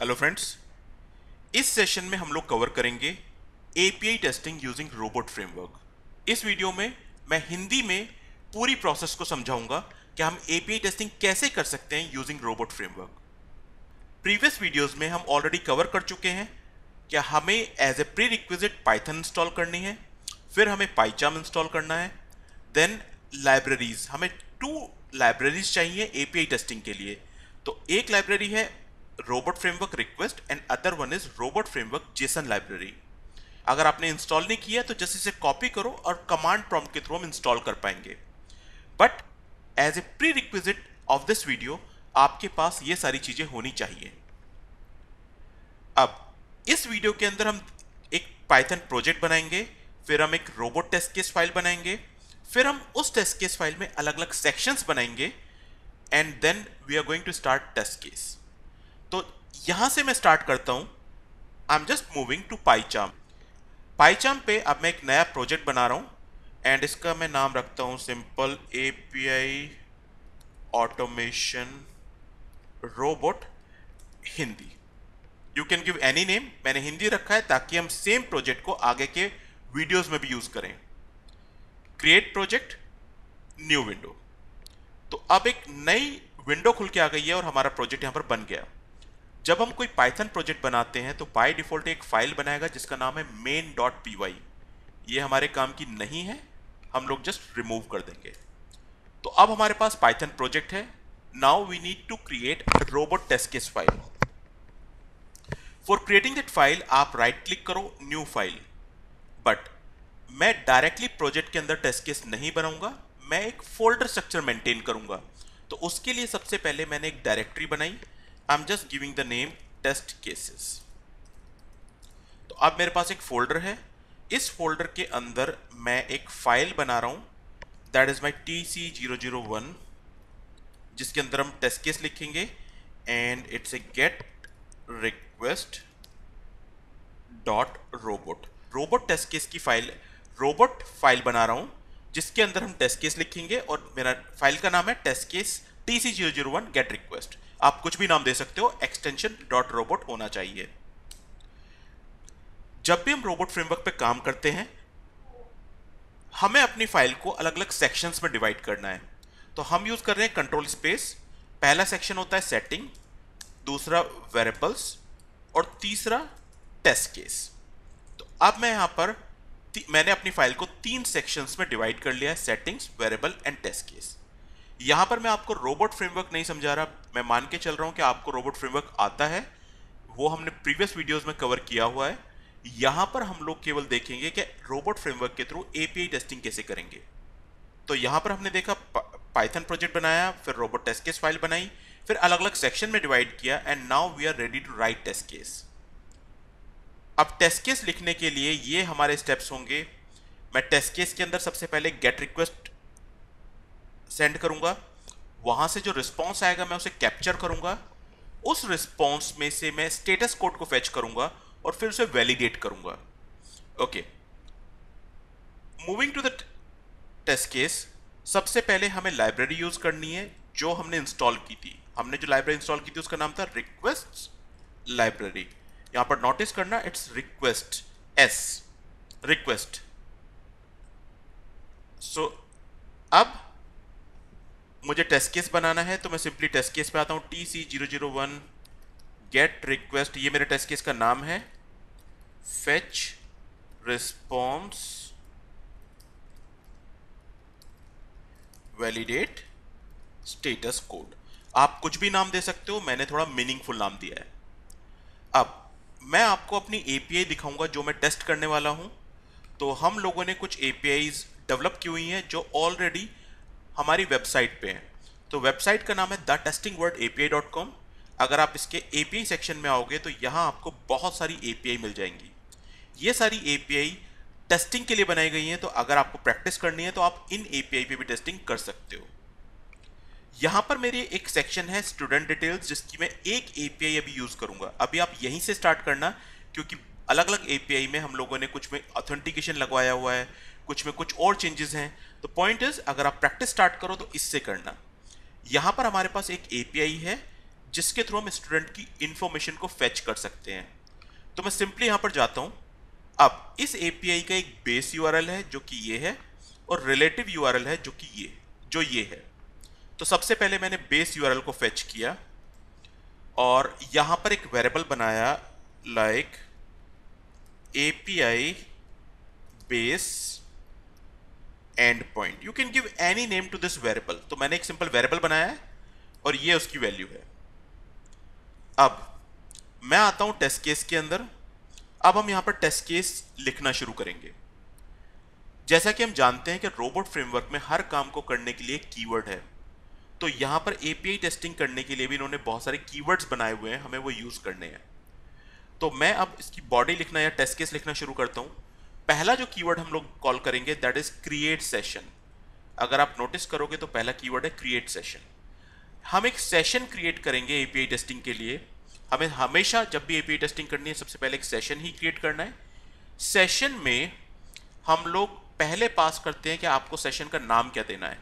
hello friends इस session में हम लोग कवर करेंगे API testing using Robot Framework इस वीडियो में मैं हिंदी में पूरी प्रोसेस को समझाऊंगा कि हम एपीआई टेस्टिंग कैसे कर सकते हैं using Robot Framework previous videos में हम ऑलरेडी कवर कर चुके हैं क्या हमें as a prerequisite Python install करनी है फिर हमें पाइचाम इंस्टॉल करना है देन लाइब्रेरीज हमें टू लाइब्रेरीज चाहिए एपीआई टेस्टिंग के लिए तो एक लाइब्रेरी है robot Framework request and other one is Robot Framework JSON library अगर आपने इंस्टॉल नहीं किया तो जस्ट इसे कॉपी करो और कमांड प्रॉम्प्ट के थ्रू हम इंस्टॉल कर पाएंगे but as a prerequisite of this video आपके पास ये सारी चीजें होनी चाहिए अब इस वीडियो के अंदर हम एक पाइथन प्रोजेक्ट बनाएंगे फिर हम एक रोबोट टेस्ट केस फाइल बनाएंगे फिर हम उस टेस्ट केस फाइल में अलग अलग सेक्शंस बनाएंगे and then we are going to start test case तो यहाँ से मैं स्टार्ट करता हूँ I am just moving to PyCharm PyCharm पे अब मैं एक नया प्रोजेक्ट बना रहा हूँ एंड इसका मैं नाम रखता हूँ simple A P I automation robot Hindi you can give any name मैंने हिंदी रखा है ताकि हम सेम प्रोजेक्ट को आगे के वीडियोस में भी यूज़ करें क्रिएट प्रोजेक्ट न्यू विंडो तो अब एक नई विंडो खुल के आ गई है और हमारा प्रोजेक्ट यहाँ पर बन गया जब हम कोई पाइथन प्रोजेक्ट बनाते हैं तो बाई डिफॉल्ट एक फाइल बनाएगा जिसका नाम है मेन डॉट पी वाई ये हमारे काम की नहीं है हम लोग जस्ट रिमूव कर देंगे तो अब हमारे पास पाइथन प्रोजेक्ट है now we need to create robot test case file for creating that file आप राइट क्लिक करो न्यू फाइल बट मैं डायरेक्टली प्रोजेक्ट के अंदर टेस्ट केस नहीं बनाऊंगा मैं एक फोल्डर स्ट्रक्चर मेंटेन करूंगा तो उसके लिए सबसे पहले मैंने एक डायरेक्टरी बनाई am just giving the name test cases तो अब मेरे पास एक फोल्डर है इस फोल्डर के अंदर मैं एक फाइल बना रहा हूँ that is my T C zero zero one जिसके अंदर हम टेस्ट केस लिखेंगे and it's a get request dot robot robot test case की फाइल रोबोट फाइल बना रहा हूँ जिसके अंदर हम टेस्ट केस लिखेंगे और मेरा फाइल का नाम है test case T C zero zero one get request आप कुछ भी नाम दे सकते हो एक्सटेंशन डॉट रोबोट होना चाहिए जब भी हम रोबोट फ्रेमवर्क पे काम करते हैं हमें अपनी फाइल को अलग अलग सेक्शंस में डिवाइड करना है तो हम यूज़ कर रहे हैं कंट्रोल स्पेस पहला सेक्शन होता है सेटिंग दूसरा वेरेबल्स और तीसरा टेस्ट केस तो अब मैं यहां पर मैंने अपनी फाइल को तीन सेक्शंस में डिवाइड कर लिया है settings variable and test case यहां पर मैं आपको रोबोट फ्रेमवर्क नहीं समझा रहा मैं मान के चल रहा हूं कि आपको रोबोट फ्रेमवर्क आता है वो हमने प्रीवियस वीडियोस में कवर किया हुआ है यहां पर हम लोग केवल देखेंगे कि रोबोट फ्रेमवर्क के थ्रू एपीआई टेस्टिंग कैसे करेंगे तो यहां पर हमने देखा पाइथन प्रोजेक्ट बनाया फिर रोबोट टेस्ट केस फाइल बनाई फिर अलग अलग सेक्शन में डिवाइड किया and now we are ready to write test case अब टेस्ट केस लिखने के लिए ये हमारे स्टेप्स होंगे मैं टेस्ट केस के अंदर सबसे पहले गेट रिक्वेस्ट सेंड करूंगा वहां से जो रिस्पॉन्स आएगा मैं उसे कैप्चर करूंगा उस रिस्पॉन्स में से मैं स्टेटस कोड को फेच करूंगा और फिर उसे वैलिडेट करूंगा okay moving to the test case सबसे पहले हमें लाइब्रेरी यूज़ करनी है जो हमने इंस्टॉल की थी हमने जो लाइब्रेरी इंस्टॉल की थी उसका नाम था रिक्वेस्ट लाइब्रेरी यहां पर नोटिस करना it's request S request so अब मुझे टेस्ट केस बनाना है तो मैं सिंपली टेस्ट केस पे आता हूँ T C zero zero one get request ये मेरे टेस्ट केस का नाम है fetch response validate status code आप कुछ भी नाम दे सकते हो मैंने थोड़ा मीनिंगफुल नाम दिया है अब मैं आपको अपनी एपीआई दिखाऊंगा जो मैं टेस्ट करने वाला हूं तो हम लोगों ने कुछ एपीआईज डेवलप की हुई हैं जो ऑलरेडी हमारी वेबसाइट पे है तो वेबसाइट का नाम है द टेस्टिंग वर्ड ए अगर आप इसके ए सेक्शन में आओगे तो यहाँ आपको बहुत सारी ए मिल जाएंगी ये सारी ए टेस्टिंग के लिए बनाई गई हैं तो अगर आपको प्रैक्टिस करनी है तो आप इन ए पे भी टेस्टिंग कर सकते हो यहाँ पर मेरी एक सेक्शन है स्टूडेंट डिटेल्स जिसकी मैं एक ए अभी यूज़ करूँगा अभी आप यहीं से स्टार्ट करना क्योंकि अलग अलग ए में हम लोगों ने कुछ में ऑथेंटिकेशन लगवाया हुआ है कुछ में कुछ और चेंजेस हैं तो पॉइंट इज अगर आप प्रैक्टिस स्टार्ट करो तो इससे करना यहां पर हमारे पास एक एपीआई है जिसके थ्रू हम स्टूडेंट की इंफॉर्मेशन को फैच कर सकते हैं तो मैं सिंपली यहां पर जाता हूँ अब इस एपीआई का एक बेस यू है जो कि ये है और रिलेटिव यू है जो कि ये जो ये है तो सबसे पहले मैंने बेस यू को फेच किया और यहाँ पर एक वेरेबल बनाया like A P I base end point you can give any name to this variable तो मैंने एक सिंपल वेरेबल बनाया है और ये उसकी वैल्यू है अब मैं आता हूं टेस्ट केस के अंदर अब हम यहां पर टेस्ट केस लिखना शुरू करेंगे जैसा कि हम जानते हैं कि रोबोट फ्रेमवर्क में हर काम को करने के लिए कीवर्ड है तो यहाँ पर एपीआई टेस्टिंग करने के लिए भी इन्होंने बहुत सारे कीवर्ड्स बनाए हुए हैं हमें वो यूज़ करने हैं तो मैं अब इसकी बॉडी लिखना या टेस्ट केस लिखना शुरू करता हूँ पहला जो कीवर्ड हम लोग कॉल करेंगे दैट इज क्रिएट सेशन अगर आप नोटिस करोगे तो पहला कीवर्ड है क्रिएट सेशन हम एक सेशन क्रिएट करेंगे एपीआई टेस्टिंग के लिए हमें हमेशा जब भी एपीआई टेस्टिंग करनी है सबसे पहले एक सेशन ही क्रिएट करना है सेशन में हम लोग पहले पास करते हैं कि आपको सेशन का नाम क्या देना है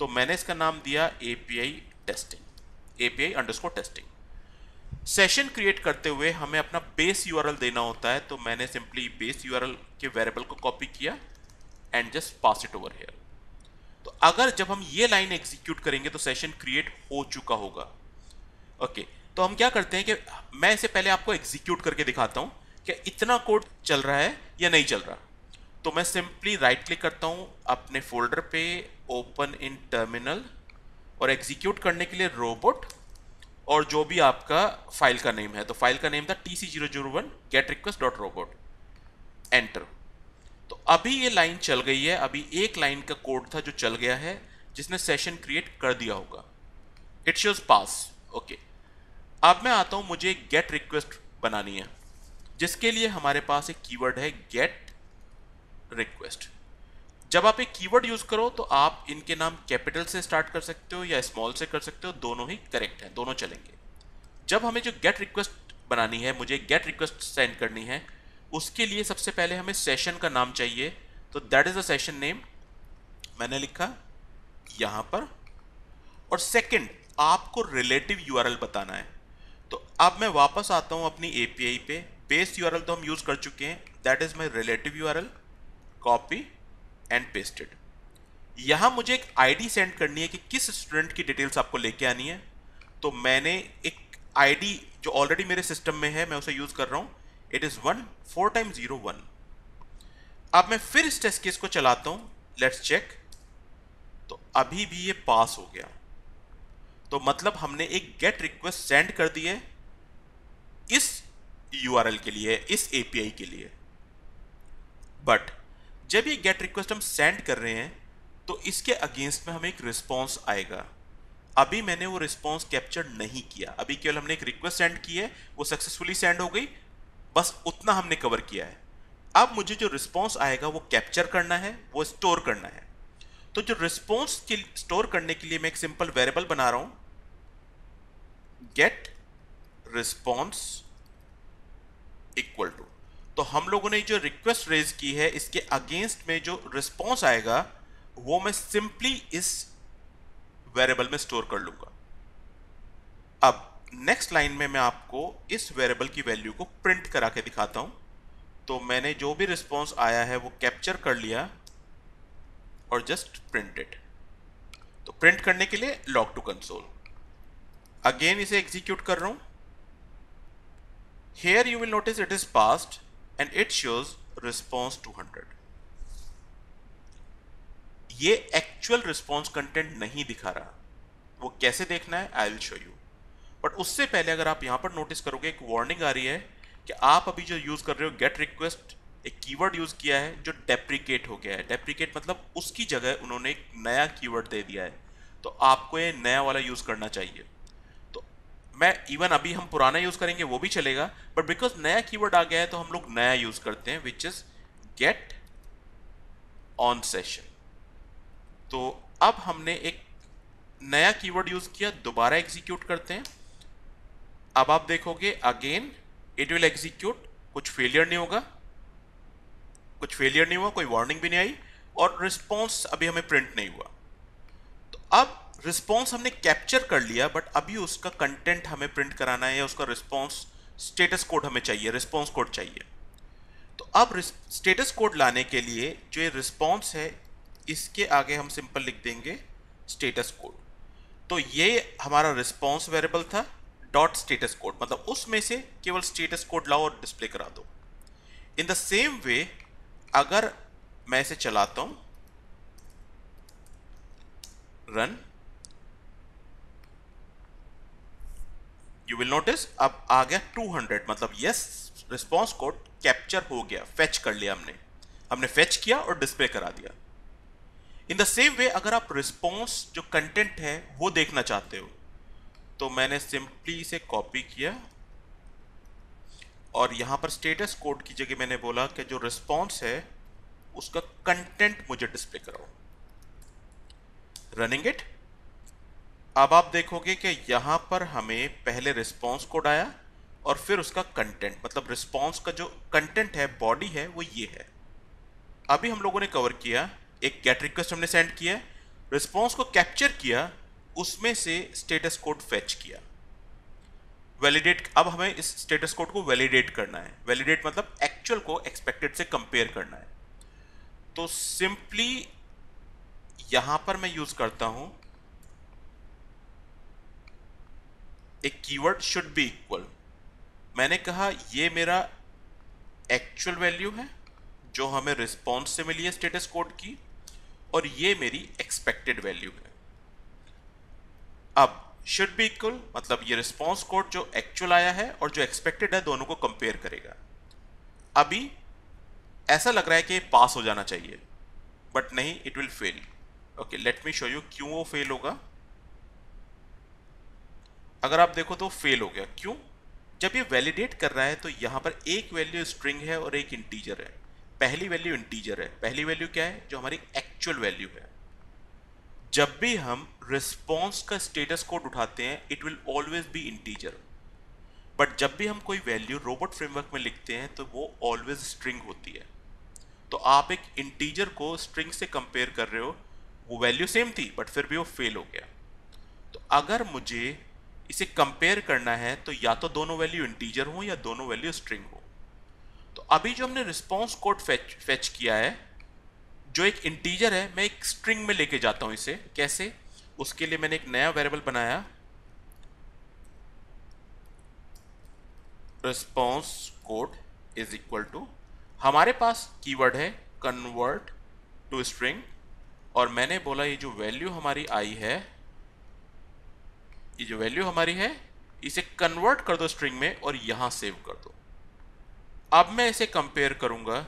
तो मैंने इसका नाम दिया API testing API underscore testing session create करते हुए हमें अपना बेस यू देना होता है तो मैंने simply base U K variable को कॉपी किया and just pass it over here तो अगर जब हम ये लाइन एग्जीक्यूट करेंगे तो सेशन क्रिएट हो चुका होगा ओके okay, तो हम क्या करते हैं कि मैं इसे पहले आपको एग्जीक्यूट करके दिखाता हूँ कि इतना कोड चल रहा है या नहीं चल रहा तो मैं सिंपली राइट क्लिक करता हूँ अपने फोल्डर पे ओपन इन टर्मिनल और एग्जीक्यूट करने के लिए रोबोट और जो भी आपका फाइल का नेम है तो फाइल का नेम था T C zero zero one get request dot robot enter तो अभी ये लाइन चल गई है अभी एक लाइन का कोड था जो चल गया है जिसने सेशन क्रिएट कर दिया होगा इट शोज पास ओके अब मैं आता हूँ मुझे गेट रिक्वेस्ट बनानी है जिसके लिए हमारे पास एक कीवर्ड है गेट रिक्वेस्ट जब आप एक कीवर्ड यूज करो तो आप इनके नाम कैपिटल से स्टार्ट कर सकते हो या स्मॉल से कर सकते हो दोनों ही करेक्ट हैं दोनों चलेंगे जब हमें जो गेट रिक्वेस्ट बनानी है मुझे गेट रिक्वेस्ट सेंड करनी है उसके लिए सबसे पहले हमें सेशन का नाम चाहिए तो that is a session name मैंने लिखा यहाँ पर और सेकंड आपको रिलेटिव यूआरएल बताना है तो अब मैं वापस आता हूँ अपनी एपीआई पे बेस यूआरएल तो हम यूज़ कर चुके हैं that is my relative URL copy and pasted यहां मुझे एक आईडी सेंड करनी है कि किस स्टूडेंट की डिटेल्स आपको लेके आनी है तो मैंने एक आईडी जो ऑलरेडी मेरे सिस्टम में है मैं उसे यूज़ कर रहा हूँ it is one four time zero one अब मैं फिर इस टेस्ट केस को चलाता हूँ लेट्स चेक तो अभी भी ये पास हो गया तो मतलब हमने एक गेट रिक्वेस्ट सेंड कर दी है इस यू के लिए इस ए के लिए बट जब ये गेट रिक्वेस्ट हम सेंड कर रहे हैं तो इसके अगेंस्ट में हमें एक रिस्पॉन्स आएगा अभी मैंने वो रिस्पॉन्स कैप्चर नहीं किया अभी केवल हमने एक रिक्वेस्ट सेंड की है वो सक्सेसफुली सेंड हो गई बस उतना हमने कवर किया है अब मुझे जो रिस्पॉन्स आएगा वो कैप्चर करना है वो स्टोर करना है तो जो रिस्पॉन्स के स्टोर करने के लिए मैं एक सिंपल वेरिएबल बना रहा हूं गेट रिस्पॉन्स इक्वल टू तो हम लोगों ने जो रिक्वेस्ट रेज की है इसके अगेंस्ट में जो रिस्पॉन्स आएगा वो मैं सिंपली इस वेरिएबल में स्टोर कर लूंगा अब नेक्स्ट लाइन में मैं आपको इस वेरिएबल की वैल्यू को प्रिंट करा के दिखाता हूं तो मैंने जो भी रिस्पॉन्स आया है वो कैप्चर कर लिया और जस्ट प्रिंटेड तो प्रिंट करने के लिए लॉक टू कंसोल अगेन इसे एग्जीक्यूट कर रहा हूं here you will notice it is passed and it shows response two hundred ये एक्चुअल रिस्पॉन्स कंटेंट नहीं दिखा रहा वो कैसे देखना है I will show you but उससे पहले अगर आप यहां पर नोटिस करोगे एक वार्निंग आ रही है कि आप अभी जो यूज़ कर रहे हो गेट रिक्वेस्ट एक कीवर्ड यूज़ किया है जो डेप्रिकेट हो गया है डेप्रिकेट मतलब उसकी जगह उन्होंने एक नया कीवर्ड दे दिया है तो आपको ये नया वाला यूज़ करना चाहिए मैं इवन अभी हम पुराना यूज़ करेंगे वो भी चलेगा बट बिकॉज नया कीवर्ड आ गया है तो हम लोग नया यूज़ करते हैं which is get on session तो अब हमने एक नया कीवर्ड यूज़ किया दोबारा एग्जीक्यूट करते हैं अब आप देखोगे अगेन इट विल एग्जीक्यूट कुछ फेलियर नहीं होगा कुछ फेलियर नहीं हुआ कोई वार्निंग भी नहीं आई और रिस्पॉन्स अभी हमें प्रिंट नहीं हुआ तो अब रिस्पॉन्स हमने कैप्चर कर लिया बट अभी उसका कंटेंट हमें प्रिंट कराना है या उसका रिस्पॉन्स स्टेटस कोड हमें चाहिए रिस्पॉन्स कोड चाहिए तो अब स्टेटस कोड लाने के लिए जो ये रिस्पॉन्स है इसके आगे हम सिंपल लिख देंगे स्टेटस कोड तो ये हमारा रिस्पॉन्स वेरेबल था डॉट स्टेटस कोड मतलब उसमें से केवल स्टेटस कोड लाओ और डिस्प्ले करा दो इन द सेम वे अगर मैं इसे चलाता हूँ रन यू विल नोटिस अब आ गया 200 मतलब यस रिस्पॉन्स कोड कैप्चर हो गया फेच कर लिया हमने हमने फेच किया और डिस्प्ले करा दिया इन द सेम वे अगर आप रिस्पॉन्स जो कंटेंट है वो देखना चाहते हो तो मैंने सिंपली इसे कॉपी किया और यहां पर स्टेटस कोड की जगह मैंने बोला कि जो रिस्पॉन्स है उसका कंटेंट मुझे डिस्प्ले कराओ रनिंग इट अब आप देखोगे कि यहाँ पर हमें पहले रिस्पॉन्स कोड आया और फिर उसका कंटेंट मतलब रिस्पॉन्स का जो कंटेंट है बॉडी है वो ये है अभी हम लोगों ने कवर किया एक गेट रिक्वेस्ट हमने सेंड किया रिस्पॉन्स को कैप्चर किया उसमें से स्टेटस कोड फेच किया वैलिडेट अब हमें इस स्टेटस कोड को वैलिडेट करना है वैलिडेट मतलब एक्चुअल को एक्सपेक्टेड से कंपेयर करना है तो सिंपली यहाँ पर मैं यूज़ करता हूँ a keyword should be equal मैंने कहा ये मेरा एक्चुअल वैल्यू है जो हमें रिस्पॉन्स से मिली है स्टेटस कोड की और ये मेरी एक्सपेक्टेड वैल्यू है अब शुड बी इक्वल मतलब ये रिस्पॉन्स कोड जो एक्चुअल आया है और जो एक्सपेक्टेड है दोनों को कंपेयर करेगा अभी ऐसा लग रहा है कि पास हो जाना चाहिए बट नहीं it will fail okay let me show you क्यों वो फेल होगा अगर आप देखो तो फेल हो गया क्यों जब ये वैलिडेट कर रहा है तो यहाँ पर एक वैल्यू स्ट्रिंग है और एक इंटीजर है पहली वैल्यू इंटीजर है पहली वैल्यू क्या है जो हमारी एक्चुअल वैल्यू है जब भी हम रिस्पॉन्स का स्टेटस कोड उठाते हैं it will always be integer but जब भी हम कोई वैल्यू रोबोट फ्रेमवर्क में लिखते हैं तो वो ऑलवेज स्ट्रिंग होती है तो आप एक इंटीजर को स्ट्रिंग से कंपेयर कर रहे हो वो वैल्यू सेम थी बट फिर भी वो फेल हो गया तो अगर मुझे इसे कंपेयर करना है तो या तो दोनों वैल्यू इंटीजर हो या दोनों वैल्यू स्ट्रिंग हो तो अभी जो हमने रिस्पॉन्स कोड फेच फेच किया है जो एक इंटीजर है मैं एक स्ट्रिंग में लेके जाता हूँ इसे कैसे उसके लिए मैंने एक नया वेरिएबल बनाया response code is equal to हमारे पास कीवर्ड है कन्वर्ट टू स्ट्रिंग और मैंने बोला ये जो वैल्यू हमारी आई है ये जो वैल्यू हमारी है इसे कन्वर्ट कर दो स्ट्रिंग में और यहाँ सेव कर दो अब मैं इसे कंपेयर करूँगा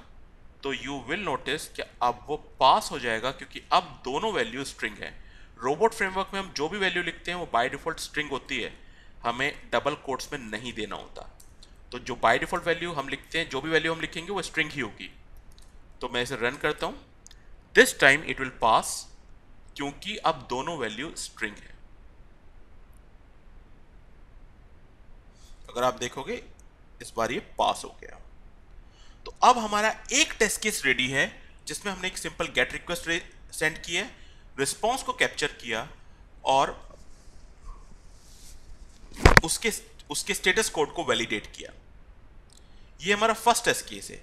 तो यू विल नोटिस कि अब वो पास हो जाएगा क्योंकि अब दोनों वैल्यू स्ट्रिंग है रोबोट फ्रेमवर्क में हम जो भी वैल्यू लिखते हैं वो बाय डिफ़ॉल्ट स्ट्रिंग होती है हमें डबल कोट्स में नहीं देना होता तो जो बाय डिफ़ॉल्ट वैल्यू हम लिखते हैं जो भी वैल्यू हम लिखेंगे वो स्ट्रिंग ही होगी तो मैं इसे रन करता हूँ this time it will pass क्योंकि अब दोनों वैल्यू स्ट्रिंग है अगर आप देखोगे इस बार ये पास हो गया तो अब हमारा एक टेस्ट केस रेडी है जिसमें हमने एक सिंपल गेट रिक्वेस्ट सेंड की है रिस्पॉन्स को कैप्चर किया और उसके उसके स्टेटस कोड को वैलिडेट किया ये हमारा फर्स्ट टेस्ट केस है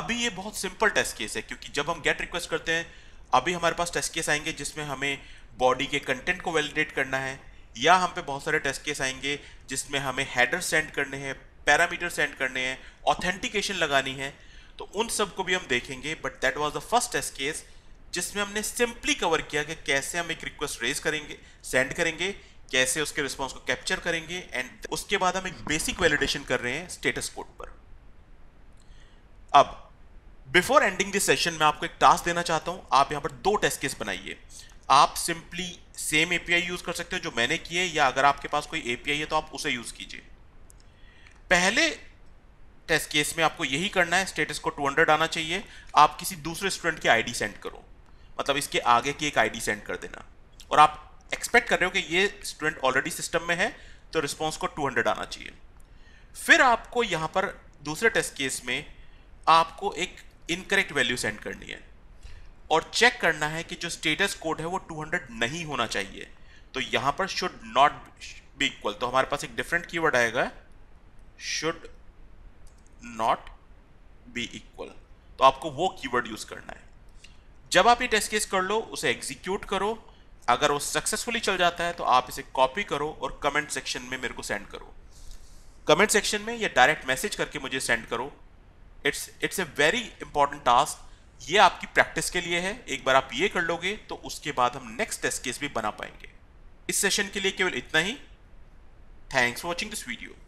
अभी ये बहुत सिंपल टेस्ट केस है क्योंकि जब हम गेट रिक्वेस्ट करते हैं अभी हमारे पास टेस्ट केस आएंगे जिसमें हमें बॉडी के कंटेंट को वैलिडेट करना है या हम पे बहुत सारे टेस्ट केस आएंगे जिसमें हमें हेडर सेंड करने हैं पैरामीटर सेंड करने हैं ऑथेंटिकेशन लगानी है तो उन सब को भी हम देखेंगे but that was the first test case जिसमें हमने सिंपली कवर किया कि कैसे हम एक रिक्वेस्ट रेज करेंगे सेंड करेंगे कैसे उसके रिस्पॉन्स को कैप्चर करेंगे एंड उसके बाद हम एक बेसिक वैलिडेशन कर रहे हैं स्टेटस कोड पर अब बिफोर एंडिंग दिस सेशन मैं आपको एक टास्क देना चाहता हूं आप यहां पर दो टेस्ट केस बनाइए आप सिंपली सेम एपीआई यूज कर सकते हो जो मैंने किए या अगर आपके पास कोई एपीआई है तो आप उसे यूज कीजिए पहले टेस्ट केस में आपको यही करना है स्टेटस को 200 आना चाहिए आप किसी दूसरे स्टूडेंट की आईडी सेंड करो मतलब इसके आगे की एक आईडी सेंड कर देना और आप एक्सपेक्ट कर रहे हो कि ये स्टूडेंट ऑलरेडी सिस्टम में है तो रिस्पॉन्स को 200 आना चाहिए फिर आपको यहाँ पर दूसरे टेस्ट केस में आपको एक इनकरेक्ट वैल्यू सेंड करनी है और चेक करना है कि जो स्टेटस कोड है वो 200 नहीं होना चाहिए तो यहां पर शुड नॉट बी इक्वल तो हमारे पास एक डिफरेंट कीवर्ड आएगा शुड नॉट बी इक्वल तो आपको वो कीवर्ड यूज़ करना है जब आप ये टेस्ट केस कर लो उसे एग्जीक्यूट करो अगर वो सक्सेसफुली चल जाता है तो आप इसे कॉपी करो और कमेंट सेक्शन में मेरे को सेंड करो कमेंट सेक्शन में या डायरेक्ट मैसेज करके मुझे सेंड करो it's it's a very important task ये आपकी प्रैक्टिस के लिए है एक बार आप ये कर लोगे तो उसके बाद हम नेक्स्ट टेस्ट केस भी बना पाएंगे इस सेशन के लिए केवल इतना ही thanks for watching this video